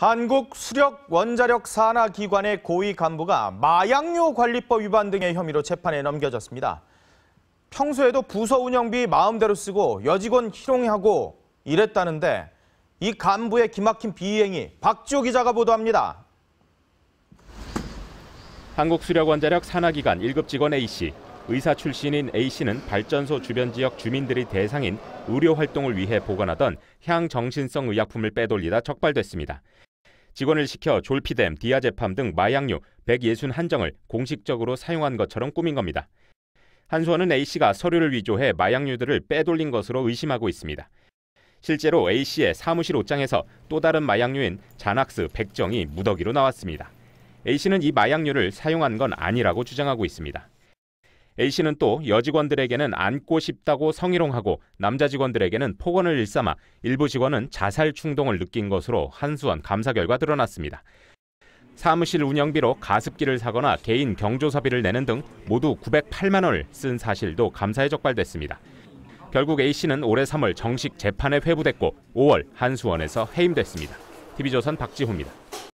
한국 수력 원자력 산하 기관의 고위 간부가 마약류 관리법 위반 등의 혐의로 재판에 넘겨졌습니다. 평소에도 부서 운영비 마음대로 쓰고 여직원 희롱하고 이랬다는데 이 간부의 기막힌 비행이 박지호 기자가 보도합니다. 한국수력원자력 산하기관 1급 직원 A씨, 의사 출신인 A씨는 발전소 주변 지역 주민들이 대상인 의료 활동을 위해 보관하던 향정신성 의약품을 빼돌리다 적발됐습니다. 직원을 시켜 졸피뎀, 디아제팜 등 마약류 161정을 공식적으로 사용한 것처럼 꾸민 겁니다. 한수원은 A씨가 서류를 위조해 마약류들을 빼돌린 것으로 의심하고 있습니다. 실제로 A씨의 사무실 옷장에서 또 다른 마약류인 자낙스, 백정이 무더기로 나왔습니다. A씨는 이 마약류를 사용한 건 아니라고 주장하고 있습니다. A씨는 또 여직원들에게는 안고 싶다고 성희롱하고 남자 직원들에게는 폭언을 일삼아 일부 직원은 자살 충동을 느낀 것으로 한수원 감사 결과 드러났습니다. 사무실 운영비로 가습기를 사거나 개인 경조사비를 내는 등 모두 908만 원을 쓴 사실도 감사에 적발됐습니다. 결국 A씨는 올해 3월 정식 재판에 회부됐고 5월 한수원에서 해임됐습니다. TV조선 박지호입니다.